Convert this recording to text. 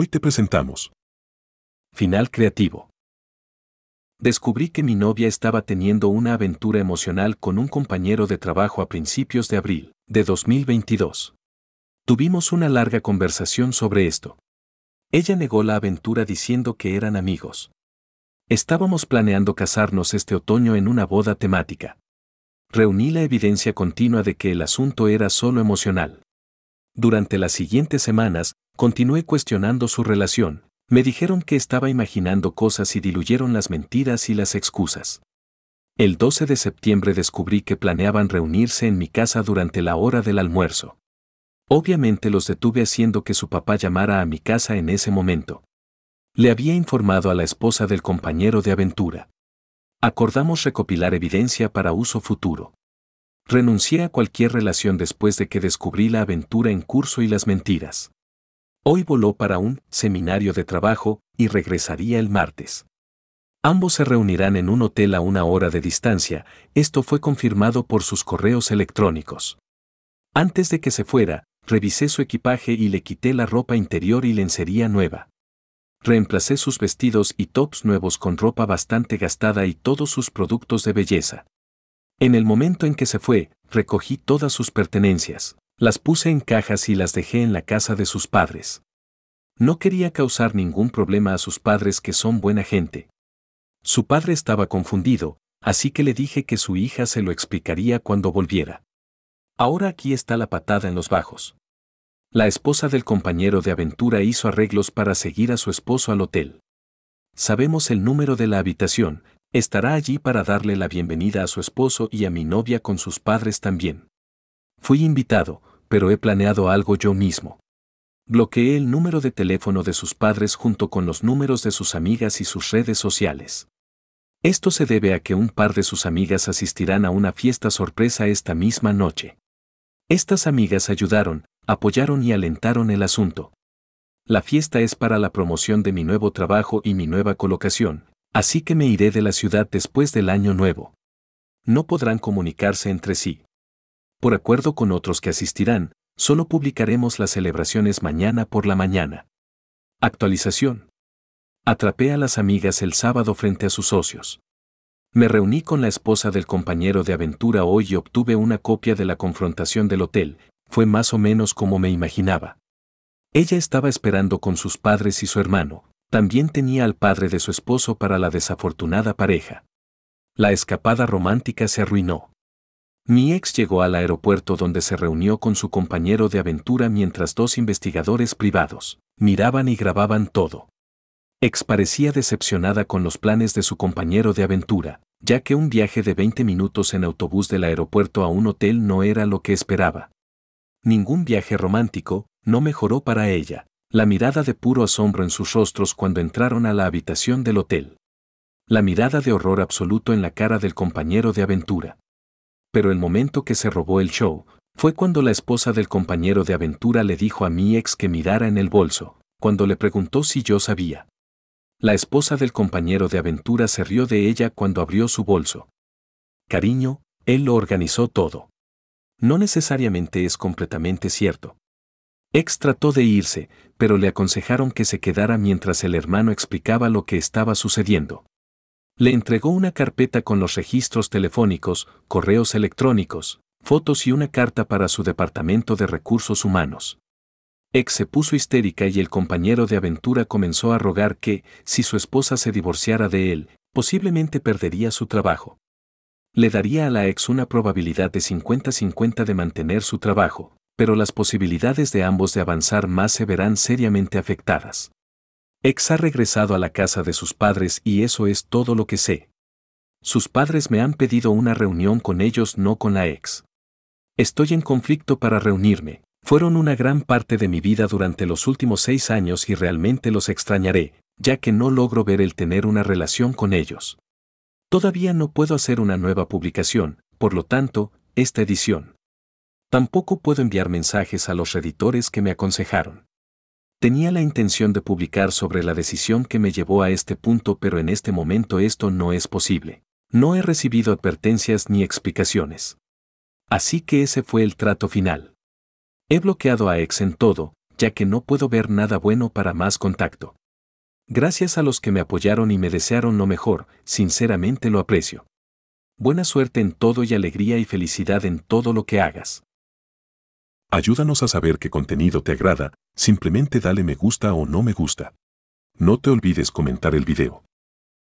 Hoy te presentamos. Final creativo. Descubrí que mi novia estaba teniendo una aventura emocional con un compañero de trabajo a principios de abril de 2022. Tuvimos una larga conversación sobre esto. Ella negó la aventura diciendo que eran amigos. Estábamos planeando casarnos este otoño en una boda temática. Reuní la evidencia continua de que el asunto era solo emocional. Durante las siguientes semanas, continué cuestionando su relación. Me dijeron que estaba imaginando cosas y diluyeron las mentiras y las excusas. El 12 de septiembre descubrí que planeaban reunirse en mi casa durante la hora del almuerzo. Obviamente los detuve haciendo que su papá llamara a mi casa en ese momento. Le había informado a la esposa del compañero de aventura. Acordamos recopilar evidencia para uso futuro. Renuncié a cualquier relación después de que descubrí la aventura en curso y las mentiras. Hoy voló para un seminario de trabajo y regresaría el martes. Ambos se reunirán en un hotel a una hora de distancia, esto fue confirmado por sus correos electrónicos. Antes de que se fuera, revisé su equipaje y le quité la ropa interior y lencería nueva. Reemplacé sus vestidos y tops nuevos con ropa bastante gastada y todos sus productos de belleza. En el momento en que se fue, recogí todas sus pertenencias, las puse en cajas y las dejé en la casa de sus padres. No quería causar ningún problema a sus padres que son buena gente. Su padre estaba confundido, así que le dije que su hija se lo explicaría cuando volviera. Ahora aquí está la patada en los bajos. La esposa del compañero de aventura hizo arreglos para seguir a su esposo al hotel. Sabemos el número de la habitación, Estará allí para darle la bienvenida a su esposo y a mi novia con sus padres también. Fui invitado, pero he planeado algo yo mismo. Bloqueé el número de teléfono de sus padres junto con los números de sus amigas y sus redes sociales. Esto se debe a que un par de sus amigas asistirán a una fiesta sorpresa esta misma noche. Estas amigas ayudaron, apoyaron y alentaron el asunto. La fiesta es para la promoción de mi nuevo trabajo y mi nueva colocación, Así que me iré de la ciudad después del año nuevo. No podrán comunicarse entre sí. Por acuerdo con otros que asistirán, solo publicaremos las celebraciones mañana por la mañana. Actualización. Atrapé a las amigas el sábado frente a sus socios. Me reuní con la esposa del compañero de aventura hoy y obtuve una copia de la confrontación del hotel, fue más o menos como me imaginaba. Ella estaba esperando con sus padres y su hermano, también tenía al padre de su esposo para la desafortunada pareja. La escapada romántica se arruinó. Mi ex llegó al aeropuerto donde se reunió con su compañero de aventura mientras dos investigadores privados miraban y grababan todo. Ex parecía decepcionada con los planes de su compañero de aventura, ya que un viaje de 20 minutos en autobús del aeropuerto a un hotel no era lo que esperaba. Ningún viaje romántico no mejoró para ella, la mirada de puro asombro en sus rostros cuando entraron a la habitación del hotel. La mirada de horror absoluto en la cara del compañero de aventura. Pero el momento que se robó el show fue cuando la esposa del compañero de aventura le dijo a mi ex que mirara en el bolso, cuando le preguntó si yo sabía. La esposa del compañero de aventura se rió de ella cuando abrió su bolso. Cariño, él lo organizó todo. No necesariamente es completamente cierto, Ex trató de irse, pero le aconsejaron que se quedara mientras el hermano explicaba lo que estaba sucediendo. Le entregó una carpeta con los registros telefónicos, correos electrónicos, fotos y una carta para su departamento de recursos humanos. Ex se puso histérica y el compañero de aventura comenzó a rogar que, si su esposa se divorciara de él, posiblemente perdería su trabajo. Le daría a la ex una probabilidad de 50-50 de mantener su trabajo, pero las posibilidades de ambos de avanzar más se verán seriamente afectadas. Ex ha regresado a la casa de sus padres y eso es todo lo que sé. Sus padres me han pedido una reunión con ellos, no con la ex. Estoy en conflicto para reunirme. Fueron una gran parte de mi vida durante los últimos seis años y realmente los extrañaré, ya que no logro ver el tener una relación con ellos. Todavía no puedo hacer una nueva publicación, por lo tanto, esta edición Tampoco puedo enviar mensajes a los editores que me aconsejaron. Tenía la intención de publicar sobre la decisión que me llevó a este punto, pero en este momento esto no es posible. No he recibido advertencias ni explicaciones. Así que ese fue el trato final. He bloqueado a Ex en todo, ya que no puedo ver nada bueno para más contacto. Gracias a los que me apoyaron y me desearon lo mejor, sinceramente lo aprecio. Buena suerte en todo y alegría y felicidad en todo lo que hagas. Ayúdanos a saber qué contenido te agrada, simplemente dale me gusta o no me gusta. No te olvides comentar el video.